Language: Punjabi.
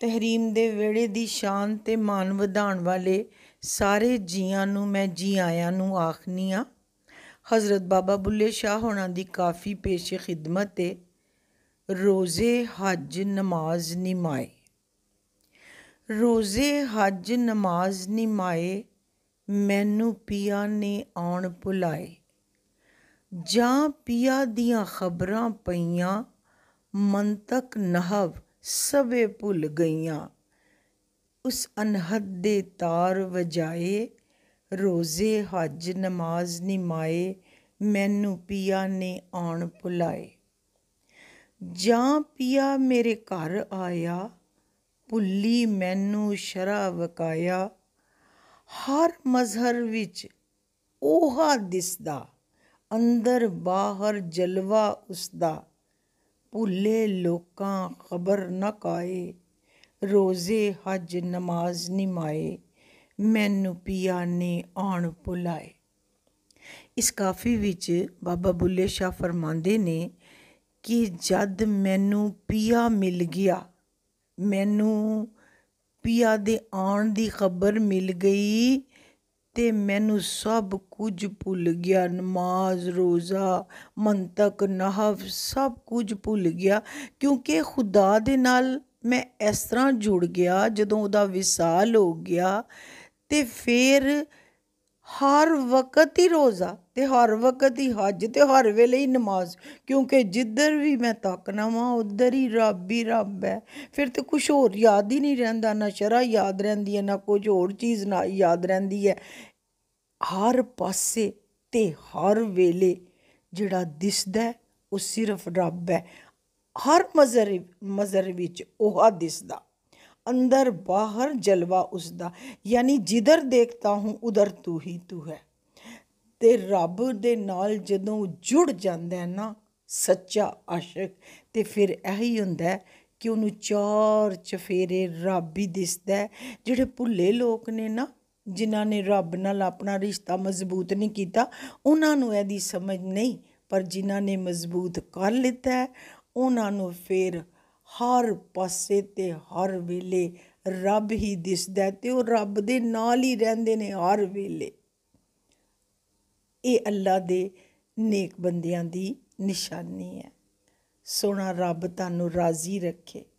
ਤਹਿਰੀਮ ਦੇ ਵੇੜੇ ਦੀ ਸ਼ਾਨ ਤੇ ਮਾਨ ਵਧਾਉਣ ਵਾਲੇ ਸਾਰੇ ਜੀਆਂ ਨੂੰ ਮੈਂ ਜੀ ਆਇਆਂ ਨੂੰ ਆਖਨੀ ਆ ਹਜ਼ਰਤ ਬਾਬਾ ਬੁੱਲੇ ਸ਼ਾਹ ਹੋਣਾ ਦੀ ਕਾਫੀ ਪੇਸ਼ੇ ਖਿਦਮਤ ਤੇ ਰੋਜ਼ੇ ਹਜ ਨਮਾਜ਼ ਨਿਮਾਏ ਰੋਜ਼ੇ ਹਜ ਨਮਾਜ਼ ਨਿਮਾਏ ਮੈਨੂੰ ਪਿਆ ਨੇ ਆਉਣ ਭੁਲਾਏ ਜਾਂ ਪਿਆ ਦੀਆਂ ਖਬਰਾਂ ਪਈਆਂ ਮਨ ਤੱਕ ਨਹਵ ਸਭੇ ਭੁੱਲ ਗਈਆਂ ਉਸ ਅਨਹਦ ਦੇ ਤਾਰ ਵਜਾਏ ਰੋਜ਼ੇ ਹਜ ਨਮਾਜ਼ ਨਿਮਾਏ ਮੈਨੂੰ ਪਿਆ ਨੇ ਆਣ ਭੁਲਾਏ ਜਾਂ ਪਿਆ ਮੇਰੇ ਘਰ ਆਇਆ ਭੁੱਲੀ ਮੈਨੂੰ ਸ਼ਰਾ ਵਕਾਇਆ ਹਰ ਮਜ਼ਹਰ ਵਿੱਚ ਉਹਾ ਦਿਸਦਾ ਅੰਦਰ ਬਾਹਰ ਜਲਵਾ ਉਸਦਾ ਭੁੱਲੇ ਲੋਕਾਂ ਖ਼ਬਰ ਨਾ ਕਾਏ ਰੋਜ਼ੇ ਹਜ ਨਮਾਜ਼ ਨਿਮਾਏ ਮੈਨੂੰ ਪਿਆ ਨੇ ਆਣ ਪੁਲਾਏ ਇਸ ਕਾਫੀ ਵਿੱਚ ਬਾਬਾ ਬੁੱਲੇ ਸ਼ਾਹ ਫਰਮਾਉਂਦੇ ਨੇ ਕਿ ਜਦ ਮੈਨੂੰ ਪਿਆ ਮਿਲ ਗਿਆ ਮੈਨੂੰ ਪਿਆ ਦੇ ਆਉਣ ਦੀ ਖਬਰ ਮਿਲ ਗਈ ਤੇ ਮੈਨੂੰ ਸਭ ਕੁਝ ਭੁੱਲ ਗਿਆ ਨਮਾਜ਼ ਰੋਜ਼ਾ ਮੰਤਕ ਨਹਵ ਸਭ ਕੁਝ ਭੁੱਲ ਗਿਆ ਕਿਉਂਕਿ ਖੁਦਾ ਦੇ ਨਾਲ ਮੈਂ ਇਸ ਤਰ੍ਹਾਂ ਜੁੜ ਗਿਆ ਜਦੋਂ ਉਹਦਾ ਵਿਸਾਲ ਹੋ ਗਿਆ ਤੇ ਫੇਰ ਹਰ ਵਕਤ ਹੀ ਰੋਜ਼ਾ ਤੇ ਹਰ ਵਕਤ ਹੀ ਹਜ ਤੇ ਹਰ ਵੇਲੇ ਹੀ ਨਮਾਜ਼ ਕਿਉਂਕਿ ਜਿੱਧਰ ਵੀ ਮੈਂ ਤੱਕਣਾ ਵਾਂ ਉਧਰ ਹੀ ਰੱਬ ਹੀ ਰੱਬ ਹੈ ਫਿਰ ਤੇ ਕੁਝ ਹੋਰ ਯਾਦ ਹੀ ਨਹੀਂ ਰਹਿੰਦਾ ਨਾ ਸ਼ਰਾ ਯਾਦ ਰਹਿੰਦੀ ਹੈ ਨਾ ਕੁਝ ਹੋਰ ਚੀਜ਼ ਨਾ ਯਾਦ ਰਹਿੰਦੀ ਹੈ ਹਰ ਪਾਸੇ ਤੇ ਹਰ ਵੇਲੇ ਜਿਹੜਾ ਦਿਸਦਾ ਉਹ ਸਿਰਫ ਰੱਬ ਹੈ ਹਰ ਮਜ਼ਰ ਮਜ਼ਰ ਵਿੱਚ ਉਹ ਆ ਦਿਸਦਾ ਬਾਹਰ ਜਲਵਾ ਉਸ ਉਸਦਾ ਯਾਨੀ ਜਿੱਧਰ ਦੇਖਤਾ ਹੂੰ ਉਧਰ ਤੂੰ ਹੀ ਤੂੰ ਹੈ ਤੇ ਰੱਬ ਦੇ ਨਾਲ ਜਦੋਂ ਜੁੜ ਜਾਂਦਾ ਹੈ ਨਾ ਸੱਚਾ ਆਸ਼ਿਕ ਤੇ ਫਿਰ ਇਹੀ ਹੁੰਦਾ ਕਿ ਉਹਨੂੰ ਚਾਰ ਚਫੇਰੇ ਰੱਬ ਹੀ ਦਿਸਦਾ ਜਿਹੜੇ ਭੁੱਲੇ ਲੋਕ ਨੇ ਨਾ ਜਿਨ੍ਹਾਂ ਨੇ ਰੱਬ ਨਾਲ ਆਪਣਾ ਰਿਸ਼ਤਾ ਮਜ਼ਬੂਤ ਨਹੀਂ ਕੀਤਾ ਉਹਨਾਂ ਨੂੰ ਇਹਦੀ ਸਮਝ ਨਹੀਂ ਪਰ ਜਿਨ੍ਹਾਂ ਨੇ ਮਜ਼ਬੂਤ ਕਰ ਲਿੱਤਾ ਉਹਨਾਂ ਨੂੰ ਫਿਰ ਹਰ ਪਾਸੇ ਤੇ ਹਰ ਵੇਲੇ ਰੱਬ ਹੀ ਦਿਸਦਾ ਤੇ ਉਹ ਰੱਬ ਦੇ ਨਾਲ ਹੀ ਰਹਿੰਦੇ ਨੇ ਹਰ ਵੇਲੇ ਇਹ ਅੱਲਾ ਦੇ ਨੇਕ ਬੰਦਿਆਂ ਦੀ ਨਿਸ਼ਾਨੀ ਹੈ ਸੋਹਣਾ ਰੱਬ ਤੁਹਾਨੂੰ ਰਾਜ਼ੀ ਰੱਖੇ